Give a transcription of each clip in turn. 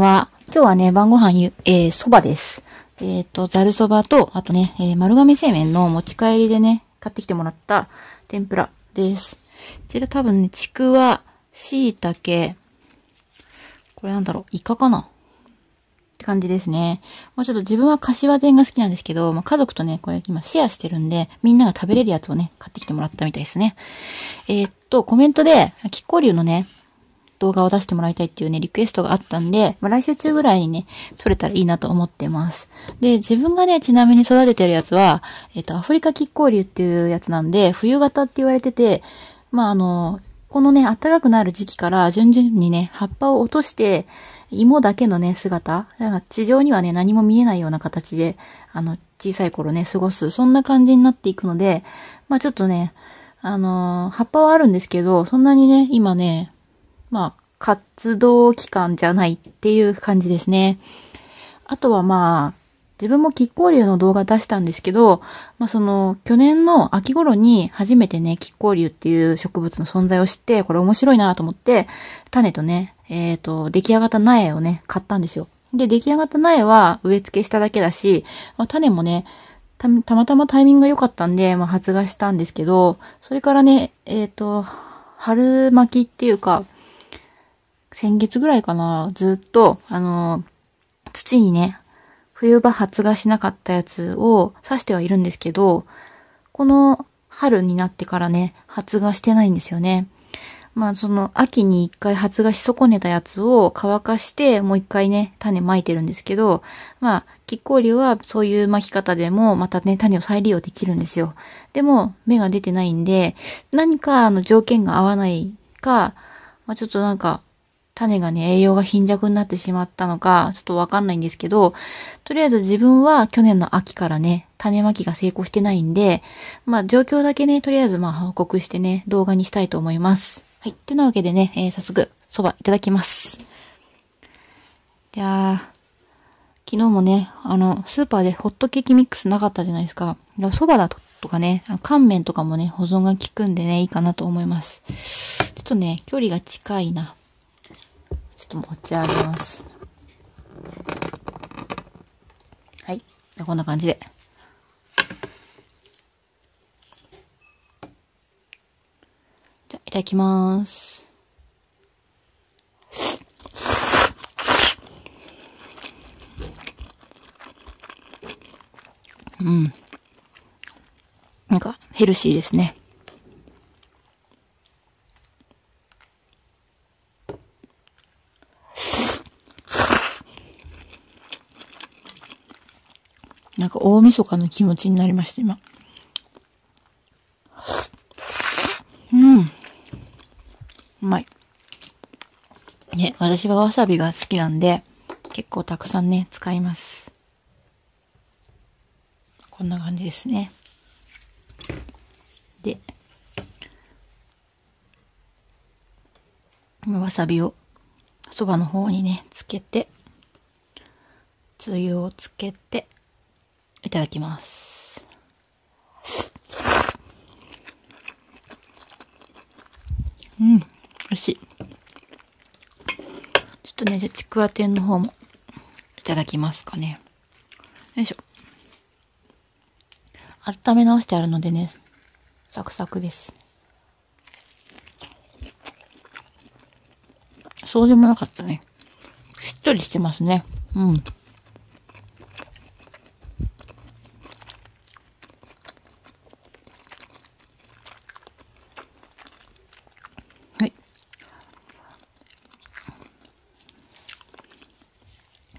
は。今日はね、晩ご飯ゆ、えー、蕎麦です。えっ、ー、と、ざる蕎麦と、あとね、えー、丸亀製麺の持ち帰りでね、買ってきてもらった天ぷらです。こちら多分ね、ちくわ、しいたけ、これなんだろう、イカかなって感じですね。もうちょっと自分は柏店が好きなんですけど、まあ、家族とね、これ今シェアしてるんで、みんなが食べれるやつをね、買ってきてもらったみたいですね。えー、っと、コメントで、キッコリュウのね、動画を出してもらいたいっていうね、リクエストがあったんで、まあ、来週中ぐらいにね、撮れたらいいなと思ってます。で、自分がね、ちなみに育ててるやつは、えっ、ー、と、アフリカキッコウリュっていうやつなんで、冬型って言われてて、まあ、あの、このね、暖かくなる時期から順々にね、葉っぱを落として、芋だけのね、姿、なんか地上にはね、何も見えないような形で、あの、小さい頃ね、過ごす、そんな感じになっていくので、まあちょっとね、あのー、葉っぱはあるんですけど、そんなにね、今ね、まあ、活動期間じゃないっていう感じですね。あとはまあ、自分もキッコーリュの動画出したんですけど、まあその、去年の秋頃に初めてね、キッコーリュっていう植物の存在を知って、これ面白いなと思って、種とね、えっ、ー、と、出来上がった苗をね、買ったんですよ。で、出来上がった苗は植え付けしただけだし、まあ、種もねた、たまたまタイミングが良かったんで、まあ、発芽したんですけど、それからね、えっ、ー、と、春巻きっていうか、先月ぐらいかな、ずっと、あの、土にね、冬場発芽しなかったやつを刺してはいるんですけど、この春になってからね、発芽してないんですよね。まあその秋に一回発芽し損ねたやつを乾かしてもう一回ね、種まいてるんですけど、まあ、キッコーリはそういう巻き方でもまたね、種を再利用できるんですよ。でも、芽が出てないんで、何かあの条件が合わないか、まあちょっとなんか種がね、栄養が貧弱になってしまったのか、ちょっとわかんないんですけど、とりあえず自分は去年の秋からね、種まきが成功してないんで、まあ状況だけね、とりあえずまあ報告してね、動画にしたいと思います。はい。というわけでね、えー、早速、蕎麦いただきます。じゃあ、昨日もね、あの、スーパーでホットケーキミックスなかったじゃないですか。蕎麦だととかね、乾麺とかもね、保存が効くんでね、いいかなと思います。ちょっとね、距離が近いな。ちょっと持ち上げます。はい。こんな感じで。じゃ、いただきます。うん。なんか、ヘルシーですね。なんか大晦日の気持ちになりました、今。うん。うまい。ね、私はわさびが好きなんで、結構たくさんね、使います。こんな感じですね。で、わさびをそばの方にね、つけて、つゆをつけて、いただきます。うん、美味しい。ちょっとね、じゃちくわ天の方もいただきますかね。よいしょ。温め直してあるのでね、サクサクです。そうでもなかったね。しっとりしてますね。うん。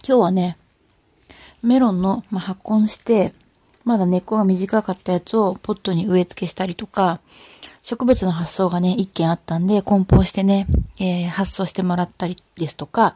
今日はね、メロンの、まあ、発根して、まだ根っこが短かったやつをポットに植え付けしたりとか、植物の発想がね、一件あったんで、梱包してね、えー、発送してもらったりですとか、